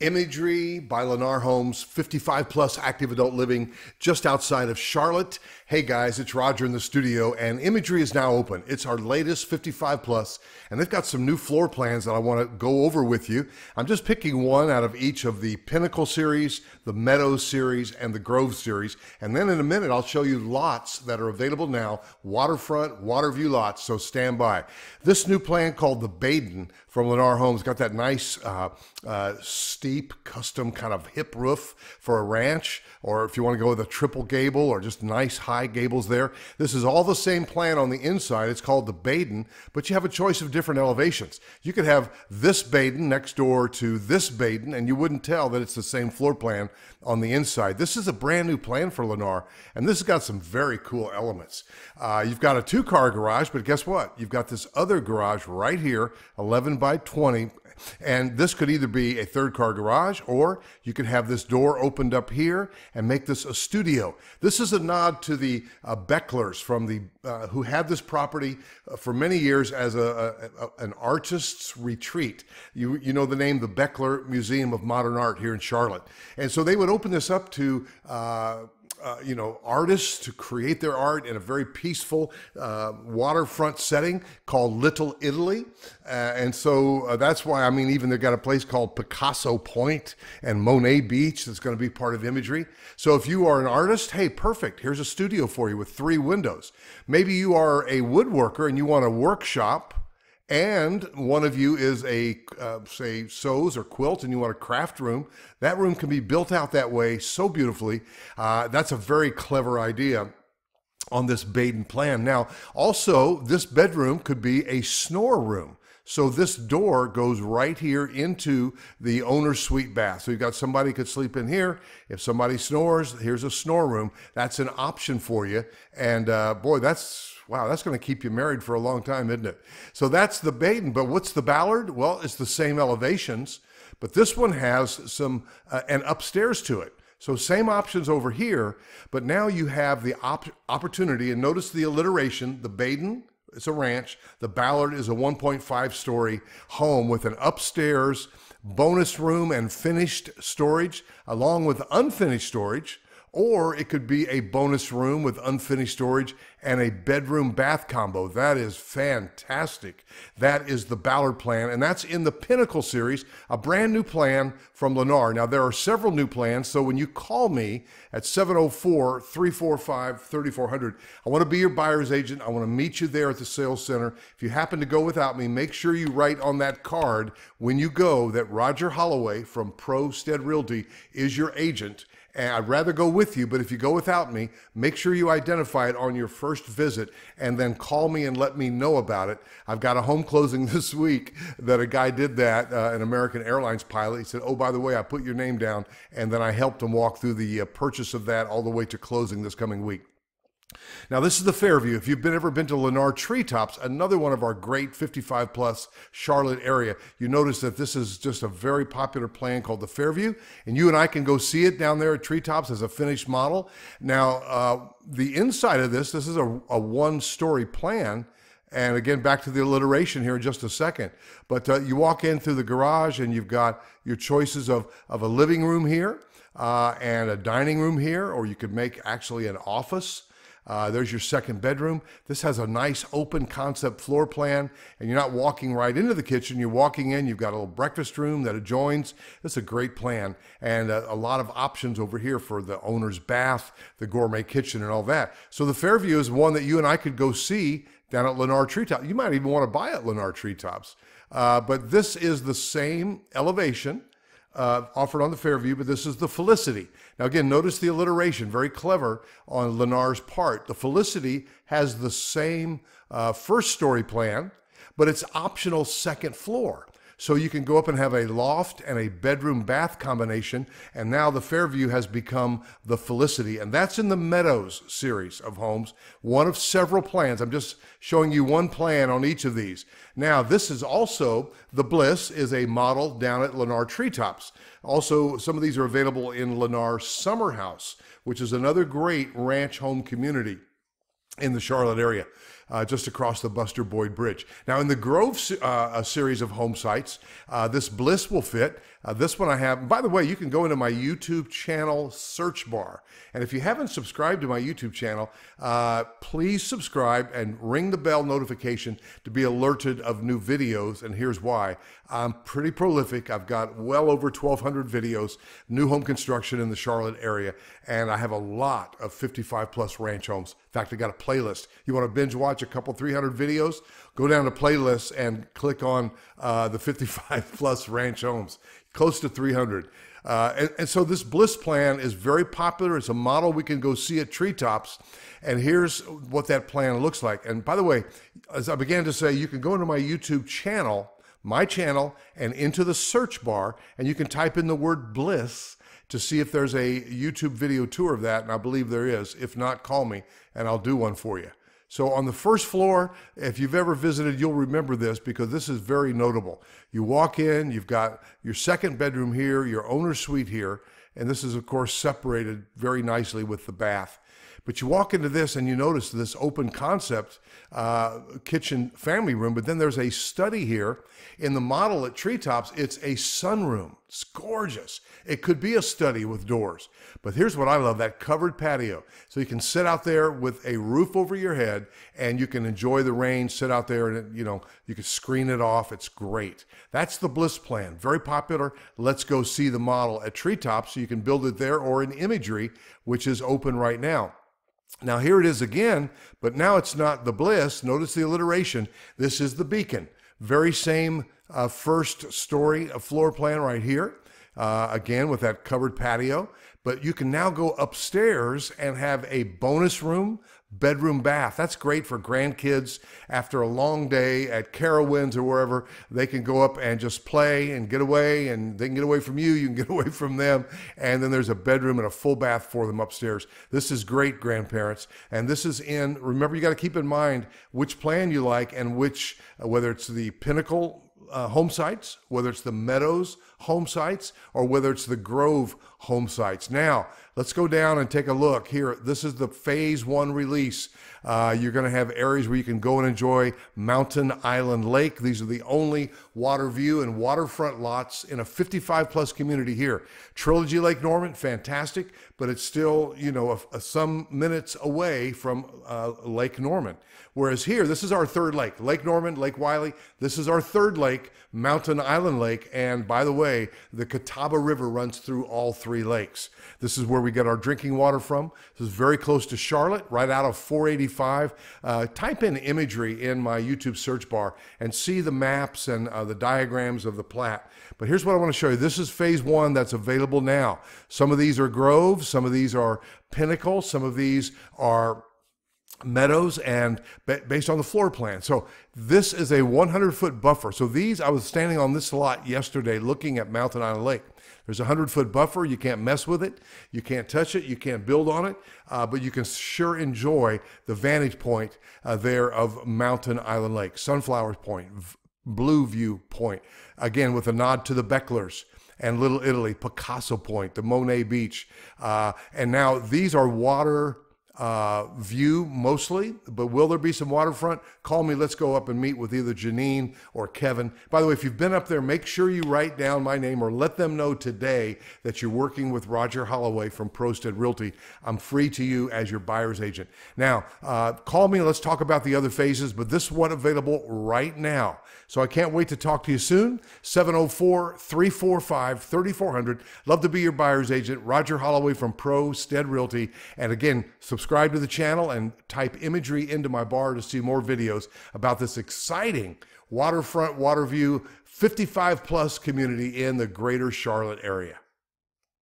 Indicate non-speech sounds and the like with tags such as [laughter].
Imagery by Lennar Homes, 55 plus active adult living just outside of Charlotte. Hey guys, it's Roger in the studio, and Imagery is now open. It's our latest 55 plus, and they've got some new floor plans that I want to go over with you. I'm just picking one out of each of the Pinnacle series, the Meadow series, and the Grove series. And then in a minute, I'll show you lots that are available now waterfront, water view lots, so stand by. This new plan called the Baden from Lennar Homes got that nice uh, uh, steep custom kind of hip roof for a ranch, or if you want to go with a triple gable or just nice high gables there. This is all the same plan on the inside. It's called the Baden, but you have a choice of different elevations. You could have this Baden next door to this Baden, and you wouldn't tell that it's the same floor plan on the inside. This is a brand new plan for Lennar, and this has got some very cool elements. Uh, you've got a two car garage, but guess what? You've got this other garage right here, 11 by 20, and this could either be a third car garage, or you could have this door opened up here and make this a studio. This is a nod to the uh, Becklers from the uh, who had this property uh, for many years as a, a, a, an artist's retreat. You you know the name the Beckler Museum of Modern Art here in Charlotte, and so they would open this up to uh, uh, you know, artists to create their art in a very peaceful uh, waterfront setting called Little Italy. Uh, and so uh, that's why, I mean, even they've got a place called Picasso Point and Monet Beach that's going to be part of imagery. So if you are an artist, hey, perfect. Here's a studio for you with three windows. Maybe you are a woodworker and you want a workshop and one of you is a uh, say sews or quilt and you want a craft room that room can be built out that way so beautifully uh, that's a very clever idea on this Baden plan. Now, also, this bedroom could be a snore room. So this door goes right here into the owner's suite bath. So you've got somebody could sleep in here. If somebody snores, here's a snore room. That's an option for you. And uh, boy, that's Wow, that's going to keep you married for a long time, isn't it? So that's the Baden. But what's the Ballard? Well, it's the same elevations, but this one has some uh, an upstairs to it. So same options over here, but now you have the op opportunity, and notice the alliteration, the Baden, it's a ranch. The Ballard is a 1.5 story home with an upstairs bonus room and finished storage, along with unfinished storage or it could be a bonus room with unfinished storage and a bedroom bath combo. That is fantastic. That is the Ballard plan, and that's in the Pinnacle series, a brand new plan from Lennar. Now, there are several new plans, so when you call me at 704 345 3400, I want to be your buyer's agent. I want to meet you there at the sales center. If you happen to go without me, make sure you write on that card when you go that Roger Holloway from Pro Stead Realty is your agent and I'd rather go with you, but if you go without me, make sure you identify it on your first visit and then call me and let me know about it. I've got a home closing [laughs] this week that a guy did that, uh, an American Airlines pilot. He said, Oh, by the way, I put your name down. And then I helped him walk through the uh, purchase of that all the way to closing this coming week. Now, this is the Fairview. If you've been, ever been to Lennar Treetops, another one of our great 55 plus Charlotte area, you notice that this is just a very popular plan called the Fairview, and you and I can go see it down there at Treetops as a finished model. Now, uh, the inside of this, this is a, a one story plan. And again, back to the alliteration here in just a second. But uh, you walk in through the garage and you've got your choices of, of a living room here uh, and a dining room here, or you could make actually an office. Uh, there's your second bedroom. This has a nice open concept floor plan, and you're not walking right into the kitchen. You're walking in, you've got a little breakfast room that adjoins. It's a great plan, and a, uh, a lot of options over here for the owner's bath, the gourmet kitchen, and all that. So the Fairview is one that you and I could go see down at Lennar Treetops. You might even want to buy at Lennar Treetops. Uh, but this is the same elevation uh, offered on the Fairview, but this is the Felicity. Now, again, notice the alliteration, very clever on Lennar's part. The Felicity has the same uh, first story plan, but it's optional second floor. So you can go up and have a loft and a bedroom bath combination. And now the Fairview has become the Felicity. And that's in the Meadows series of homes, one of several plans. I'm just showing you one plan on each of these. Now, this is also the Bliss, is a model down at Lennar Treetops. Also, some of these are available in Lennar Summer House, which is another great ranch home community in the Charlotte area uh, just across the Buster Boyd Bridge. Now, in the Grove uh, series of home sites, uh, this Bliss will fit. Uh, this one I have. by the way, you can go into my YouTube channel search bar. And if you haven't subscribed to my YouTube channel, uh, please subscribe and ring the bell notification to be alerted of new videos. And here's why I'm pretty prolific. I've got well over 1,200 videos, new home construction in the Charlotte area. And I have a lot of 55 plus ranch homes. In fact, I got a playlist. You want to binge watch? watch a couple 300 videos, go down to playlists and click on uh, the 55 [laughs] plus ranch homes, close to 300. Uh, and, and, so this bliss plan is very popular. It's a model we can go see at treetops. And here's what that plan looks like. And by the way, as I began to say, you can go into my YouTube channel, my channel, and into the search bar, and you can type in the word bliss to see if there's a YouTube video tour of that. And I believe there is. If not, call me and I'll do one for you. So on the first floor, if you've ever visited, you'll remember this because this is very notable. You walk in, you've got your second bedroom here, your owner's suite here, and this is of course separated very nicely with the bath. But you walk into this and you notice this open concept uh, kitchen family room, but then there's a study here in the model at Treetops. It's a sunroom. It's gorgeous. It could be a study with doors. But here's what I love that covered patio. So you can sit out there with a roof over your head and you can enjoy the rain, sit out there and, you know, you can screen it off. It's great. That's the Bliss plan. Very popular. Let's go see the model at Treetops so you can build it there or in imagery, which is open right now. Now, here it is again, but now it's not the bliss. Notice the alliteration. This is the beacon. Very same uh, first story, a floor plan right here. Uh, again with that covered patio. But you can now go upstairs and have a bonus room, bedroom bath. That's great for grandkids after a long day at Carowinds or wherever. They can go up and just play and get away, and they can get away from you, you can [laughs] get away from them. And then there's a bedroom and a full bath for them upstairs. This is great, grandparents. And this is in, remember, you got to keep in mind which plan you like and which, uh, whether it's the pinnacle uh, home sites, whether it's the meadows home sites or whether it's the Grove home sites. Now, let's go down and take a look here. This is the phase one release. Uh, you're going to have areas where you can go and enjoy Mountain Island Lake. These are the only water view and waterfront lots in a 55 plus community here. Trilogy Lake Norman, fantastic, but it's still, you know, a, a, some minutes away from uh, Lake Norman. Whereas here, this is our third lake Lake Norman, Lake Wiley. This is our third lake, Mountain Island Lake. And by the way, way, the Catawba River runs through all three lakes. This is where we get our drinking water from. This is very close to Charlotte, right out of 485. Uh, type in imagery in my YouTube search bar and see the maps and uh, the diagrams of the Platte. But here's what I want to show you. This is phase one that's available now. Some of these are groves, some of these are pinnacles, some of these are meadows and based on the floor plan. So this is a 100 foot buffer. So these, I was standing on this lot yesterday looking at Mountain Island Lake. There's a 100 foot buffer. You can't mess with it. You can't touch it. You can't build on it. Uh, but you can sure enjoy the vantage point uh, there of Mountain Island Lake, Sunflower Point, Blue View Point. Again, with a nod to the Becklers and Little Italy, Picasso Point, the Monet Beach. Uh, and now these are water uh, view mostly, but will there be some waterfront? Call me. Let's go up and meet with either Janine or Kevin. By the way, if you've been up there, make sure you write down my name or let them know today that you're working with Roger Holloway from Prosted Realty. I'm free to you as your buyer's agent. Now, uh, call me. Let's talk about the other phases, but this one available right now. So I can't wait to talk to you soon. 704 345 3400. Love to be your buyer's agent. Roger Holloway from Prosted Realty. And again, subscribe subscribe to the channel and type imagery into my bar to see more videos about this exciting waterfront water view 55 plus community in the greater Charlotte area.